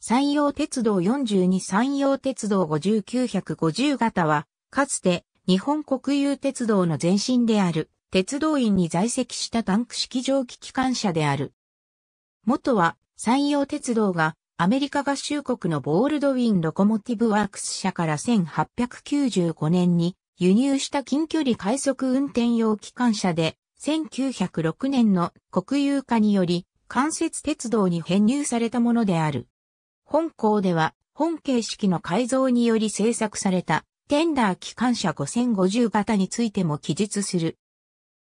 山陽鉄道42山陽鉄道5950型は、かつて日本国有鉄道の前身である、鉄道院に在籍したタンク式蒸気機関車である。元は、山陽鉄道がアメリカ合衆国のボールドウィン・ロコモティブワークス社から1895年に輸入した近距離快速運転用機関車で、1906年の国有化により、関節鉄道に編入されたものである。本校では、本形式の改造により製作された、テンダー機関車5050型についても記述する。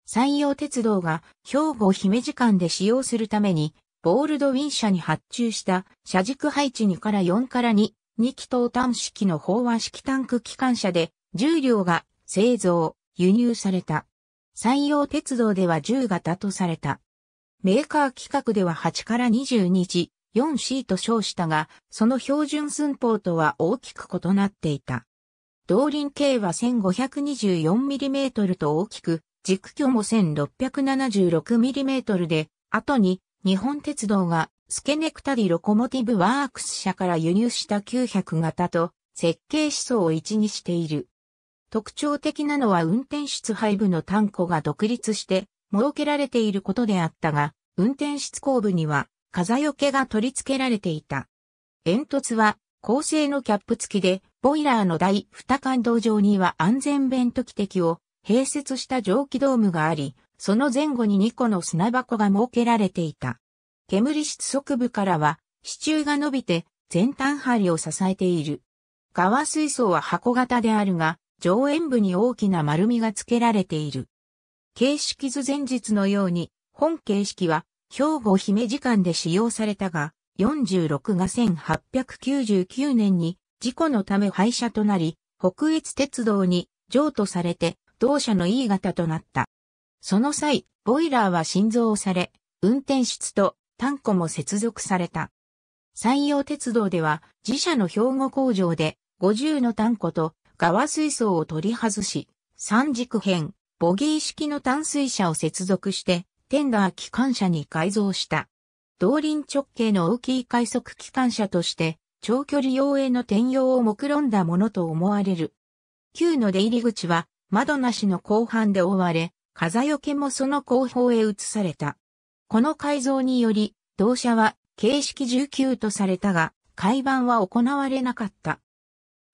山陽鉄道が兵庫姫路間で使用するために、ボールドウィン車に発注した車軸配置2から4から2、2気筒端式の飽和式タンク機関車で重量が製造、輸入された。山陽鉄道では10型とされた。メーカー規格では8から22日、4C と称したが、その標準寸法とは大きく異なっていた。動輪径は 1524mm と大きく、軸距も 1676mm で、後に日本鉄道がスケネクタディロコモティブワークス社から輸入した900型と設計思想を一にしている。特徴的なのは運転室背部の単個が独立して設けられていることであったが、運転室後部には風よけが取り付けられていた。煙突は、高性のキャップ付きで、ボイラーの第二感動上には安全弁と起的を併設した蒸気ドームがあり、その前後に2個の砂箱が設けられていた。煙室側部からは、支柱が伸びて、前端針を支えている。側水槽は箱型であるが、上縁部に大きな丸みが付けられている。形式図前日のように、本形式は兵庫姫路間で使用されたが、46が1899年に事故のため廃車となり、北越鉄道に譲渡されて、同社の E 型となった。その際、ボイラーは新造され、運転室とンコも接続された。山陽鉄道では、自社の兵庫工場で、50のンコと側水槽を取り外し、三軸編、ボギー式の淡水車を接続して、テンダー機関車に改造した。動輪直径の大きい快速機関車として、長距離用への転用を目論んだものと思われる。旧の出入り口は窓なしの後半で覆われ、風よけもその後方へ移された。この改造により、同社は形式19とされたが、改版は行われなかった。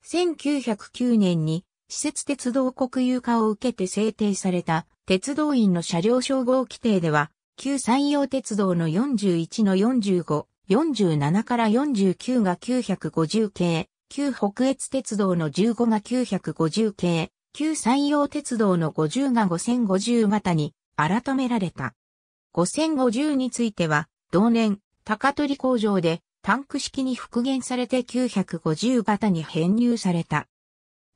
1909年に施設鉄道国有化を受けて制定された鉄道員の車両称号規定では、旧山陽鉄道の41の45、47から49が950系、旧北越鉄道の15が950系、旧山陽鉄道の50が5050型に改められた。5050については、同年、高取工場でタンク式に復元されて950型に編入された。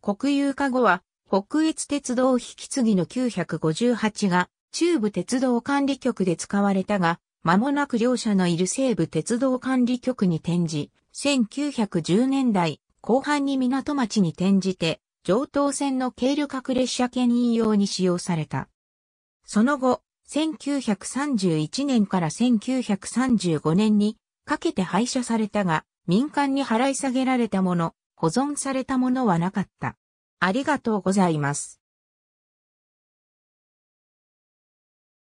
国有化後は北越鉄道引き継ぎの958が中部鉄道管理局で使われたが、間もなく両者のいる西部鉄道管理局に転じ、1910年代後半に港町に転じて、上等線の軽旅客列車牽引用に使用された。その後、1931年から1935年にかけて廃車されたが、民間に払い下げられたもの、保存されたものはなかった。ありがとうございます。